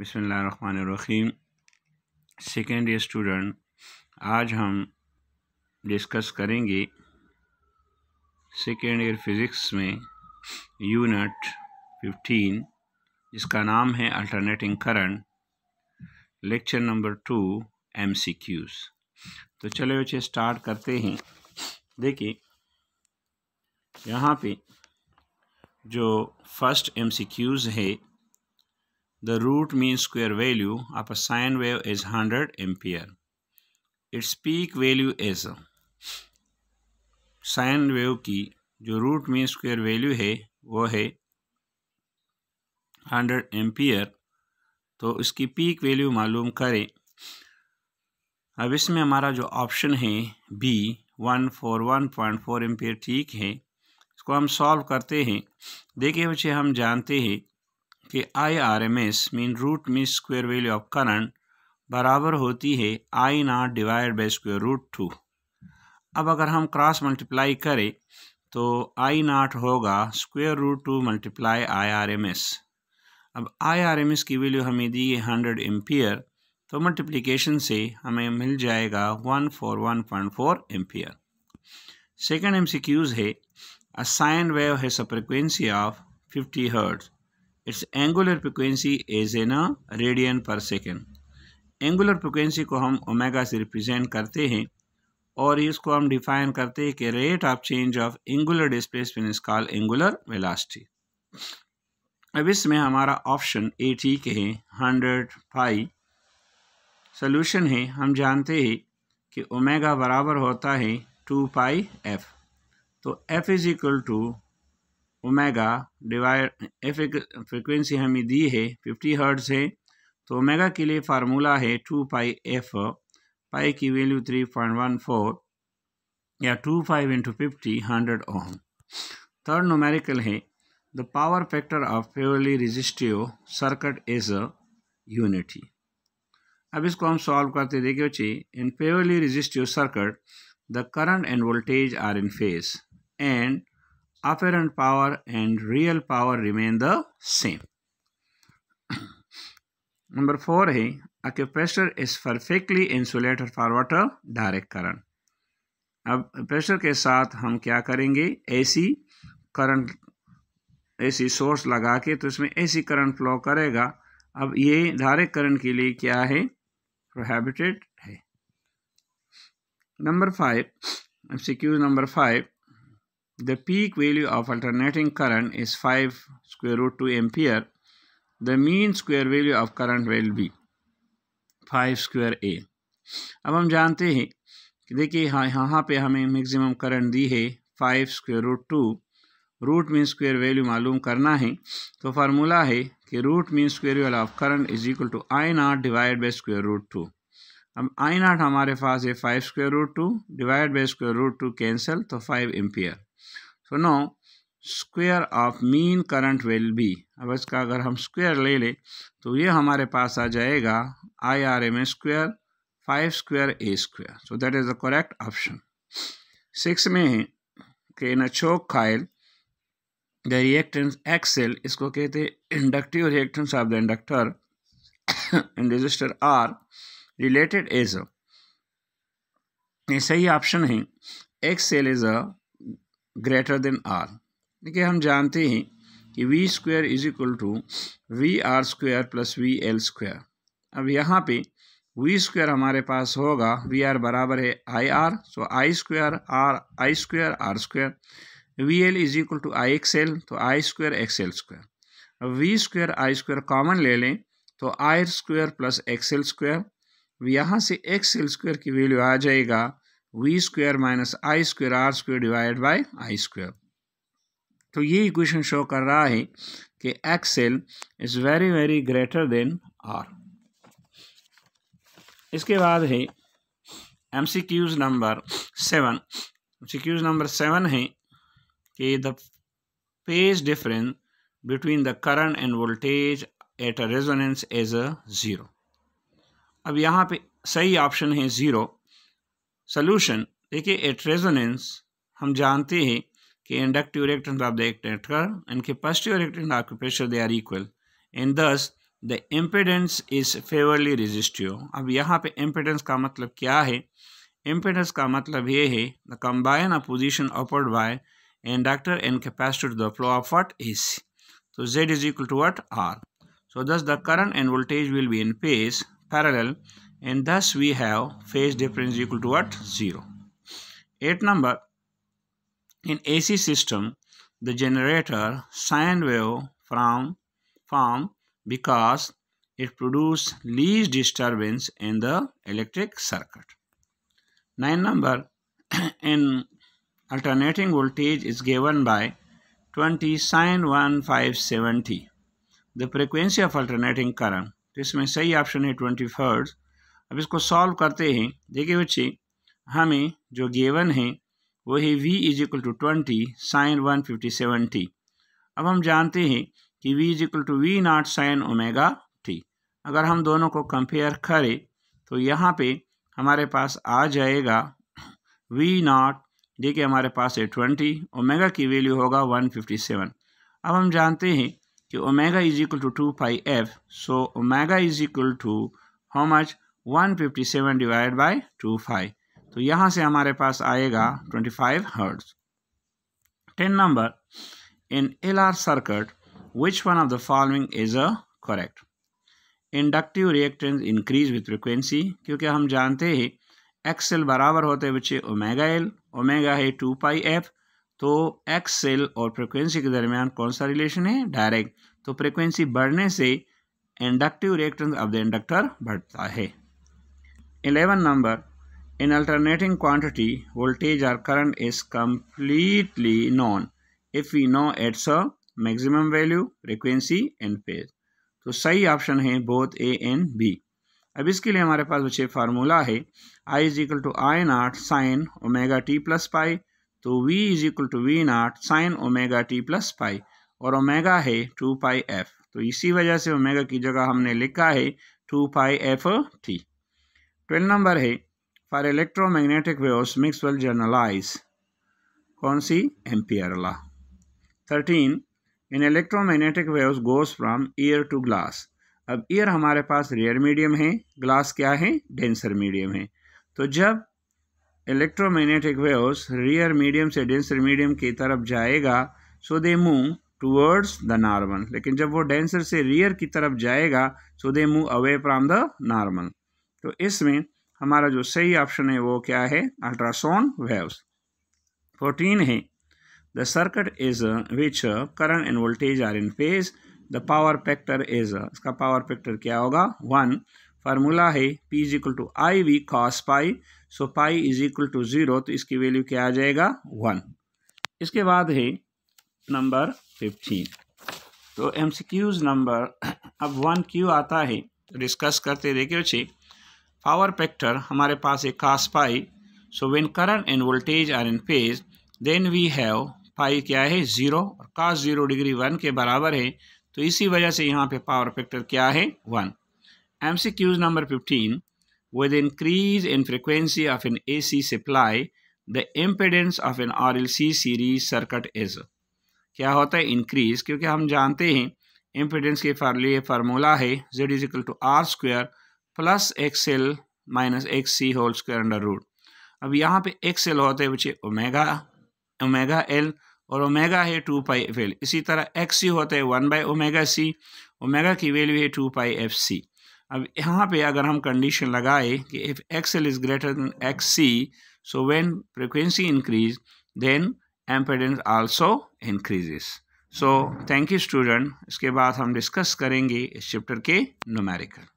बिसमीम second year student आज हम डिस्कस करेंगे सेकेंड ईयर फिज़िक्स में यूनिट 15 जिसका नाम है alternating current lecture number two M C Qs तो चले बच्चे स्टार्ट करते हैं देखिए यहाँ पे जो फर्स्ट एम सी क्यूज़ है The root mean square value of a sine wave is 100 ampere. Its peak value is sine wave की जो रूट मीन स्क्वायर वैल्यू है वो है हंड्रेड एम्पियर तो इसकी पीक वैल्यू मालूम करें अब इसमें हमारा जो ऑप्शन है B one four one point four ampere ठीक है इसको हम सॉल्व करते हैं देखिए बच्चे हम जानते हैं कि I R M S mean root mean square value of current बराबर होती है I nought divide by square root two अब अगर हम क्रॉस मल्टीप्लाई करें तो आई नॉट होगा square root two multiply I R M S अब आई आर एम एस की वैल्यू हमें दी है हंड्रेड एम्पियर तो मल्टीप्लिकेशन से हमें मिल जाएगा one four one point four ampere second M C Qs है a sine wave has frequency of fifty hertz its angular frequency is an radian per second angular frequency को हम omega से represent करते हैं और इसको हम डिफाइन करते हैं कि rate of change of angular displacement is call angular velocity अब इसमें हमारा ऑप्शन ए ठीक है हंड्रेड फाइव सोल्यूशन है हम जानते हैं कि ओमेगा बराबर होता है टू पाई एफ तो F is equal to omega divide F frequency हमें दी है फिफ्टी हर्ट्स है तो ओमेगा के लिए फार्मूला है टू पाई एफ पाई की value three point one four या two five into fifty hundred ohm third numerical है the power factor of purely resistive circuit is unity अब इसको हम सॉल्व करते देखिए बच्चे in purely resistive circuit the current and voltage are in phase and apparent power and real power remain the same. Number four है a capacitor is perfectly insulated for what a direct current. अब pressure के साथ हम क्या करेंगे AC current AC source लगा के तो इसमें एसी करंट फ्लो करेगा अब ये डायरेक्ट करंट के लिए क्या है प्रोहैबिटेड है number five M C Q number The peak value of alternating current is 5 square root 2 ampere. The mean square value of current will be 5 square a. अब हम जानते हैं कि देखिए हाँ यहाँ पे हमें मैक्सिमम करंट दी है five square root two root mean square value मालूम करना है तो फार्मूला है कि root mean square value of current is equal to I nought divide by square root two अब आई नॉट हमारे पास है five square root two divide by square root two cancel तो five ampere so no square of mean current will be अब इसका अगर हम square ले लें तो ये हमारे पास आ जाएगा I R M A square five square A square so that is the correct option six में है कि इन अचोक खाइल द रिएक्टेंस एक्सेल इसको कहते हैं inductive reactance of the inductor and resistor are related as A सही ऑप्शन है X L is a greater than R देखिए हम जानते हैं कि V square is equal to V R square plus V L square अब यहाँ पे वी स्क्वायर हमारे पास होगा वी आर बराबर है I R so I square R I square R square V L is equal to I X L तो I square X L square अब V square I square common ले लें तो I square plus X L square यहाँ से X L square की value आ जाएगा V square minus I square R square divide by I square तो ये इक्वेशन शो कर रहा है कि X L is very very greater than R इसके बाद है M C Qs number seven M C Qs number seven है कि the phase difference between the current and voltage at a resonance as a zero अब यहाँ पे सही option है ज़ीरो सोल्यूशन देखिए एट रेजोनेंस हम जानते हैं कि inductive reactance of the actor and positive reactance of pressure they are equal and thus the impedance is favourably resistive अब यहाँ पे इम्पेडेंस का मतलब क्या है इम्पेडेंस का मतलब ये है the combine opposition offered by inductor and capacity to the flow of what is तो Z is equal to what R so thus the current and voltage will be in phase parallel and thus we have phase difference equal to what 0 eight number in ac system the generator sine wave from form because it produces least disturbance in the electric circuit nine number in alternating voltage is given by 20 sine 1570 the frequency of alternating current इसमें सही option है twenty hertz. अब इसको solve करते हैं देखिए बच्चे हमें जो गेवन है वो है V is equal to twenty sine one fifty seven T अब हम जानते हैं कि V is equal to V nought sine omega T अगर हम दोनों को कंपेयर करें तो यहाँ पे हमारे पास आ जाएगा वी नॉट देखिए हमारे पास है ट्वेंटी ओमेगा की वैल्यू होगा वन फिफ्टी सेवन अब हम जानते हैं कि omega is equal to two pi F so omega is equal to how much one fifty seven divide by two five तो यहाँ से हमारे पास आएगा twenty five hertz ten number in L R circuit which one of the following is a correct inductive reactance increase with frequency क्योंकि हम जानते हैं एक्स बराबर होते बच्चे ओमेगा एल ओमेगा है टू पाई एफ तो एक्स और फ्रिक्वेंसी के दरमियान कौन सा रिलेशन है डायरेक्ट तो फ्रिक्वेंसी बढ़ने से inductive reactance of the inductor बढ़ता है 11 number in alternating quantity voltage or current is completely known if we know its a uh, maximum value frequency and phase तो सही ऑप्शन है बोथ ए एंड बी अब इसके लिए हमारे पास बच्चे फार्मूला है I is equal to I nought sine omega T plus pi तो V is equal to V nought sine omega T plus pi और ओमेगा है टू पाई एफ तो इसी वजह से ओमेगा की जगह हमने लिखा है two pi F T twelve number है for electromagnetic waves Maxwell generalise कौन सी ampere law thirteen in electromagnetic waves goes from air to glass अब ईयर हमारे पास रेयर मीडियम है ग्लास क्या है डेंसर मीडियम है तो जब इलेक्ट्रोमैग्नेटिक वेव्स रियर मीडियम से डेंसर मीडियम की तरफ जाएगा so they move towards the normal लेकिन जब वो डेंसर से रियर की तरफ जाएगा so they move away from the normal तो इसमें हमारा जो सही ऑप्शन है वो क्या है अल्ट्रासाउंड वेव्स फोर्टीन है the circuit is which current and voltage are in phase the power factor is इसका पावर फैक्टर क्या होगा वन फार्मूला है P is equal to I V cos pi so pi is equal to zero तो इसकी value क्या आ जाएगा one इसके बाद है नंबर फिफ्टीन तो एम सी क्यूज़ नंबर अब वन क्यू आता है डिस्कस करते देखिए बच्चे पावर फैक्टर हमारे पास एक cos pi so when current and voltage are in phase then we have pi क्या है ज़ीरो और कास ज़ीरो डिग्री वन के बराबर है तो इसी वजह से यहाँ पे पावर फैक्टर क्या है one M C Qs number fifteen with increase in frequency of an A C supply the impedance of an R L C series circuit is क्या होता है इंक्रीज क्योंकि हम जानते हैं इम्पेडेंस के लिए फार्मूला है Z is equal to R square plus X L minus X C whole square under root अब यहाँ पे एक्स एल होते हैं बच्चे ओमेगा ओमेगा एल और ओमेगा है टू पाई एफ एल इसी तरह एक्स सी होते है one by omega C omega की वैल्यू है टू पाई एफ सी अब यहाँ पे अगर हम कंडीशन लगाए कि if X L is greater then x C so when frequency increase then impedance also increases so thank you student इसके बाद हम डिस्कस करेंगे इस चैप्टर के नोमेरिकल